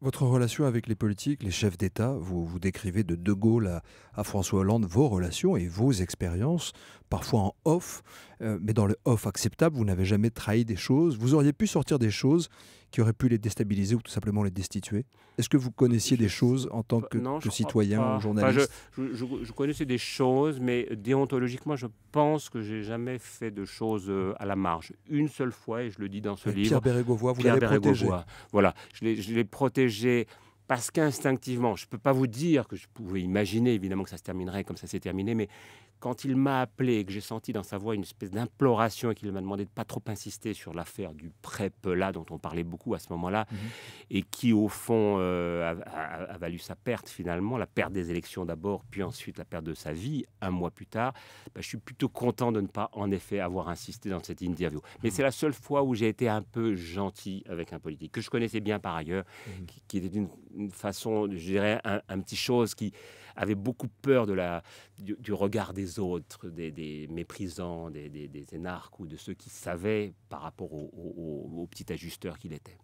Votre relation avec les politiques, les chefs d'État, vous, vous décrivez de De Gaulle à, François Hollande vos relations et vos expériences, parfois en off, euh, mais dans le off acceptable, vous n'avez jamais trahi des choses. Vous auriez pu sortir des choses qui auraient pu les déstabiliser ou tout simplement les destituer Est-ce que vous connaissiez des choses en tant que, citoyen ou journaliste je, connaissais des choses, mais déontologiquement, je pense que j'ai jamais fait de choses euh, à la marge. Une seule fois, et je le dis dans ce euh, livre. Pierre Bérégovoy, vous l'avez protégé. Voilà, je l'ai protégé parce qu'instinctivement, je ne peux pas vous dire que je pouvais imaginer évidemment que ça se terminerait comme ça s'est terminé, mais quand il m'a appelé et que j'ai senti dans sa voix une espèce d'imploration et qu'il m'a demandé de pas trop insister sur l'affaire du prêt pelat euh, dont on parlait beaucoup à ce moment-là mhm. et qui au fond euh, a, valu sa perte finalement, la perte des élections d'abord, puis ensuite la perte de sa vie un mois plus tard, bah, je suis plutôt content de ne pas en effet avoir insisté dans cette interview. Mais mhm. c'est la seule fois où j'ai été un peu gentil avec un politique que je connaissais bien par ailleurs, mhm. qui, était d'une façon, je dirais, un petit chose qui avait beaucoup peur de la, du, regard des autres, des, méprisants, des, énarques ou de ceux qui savaient par rapport au petit ajusteur qu'il était.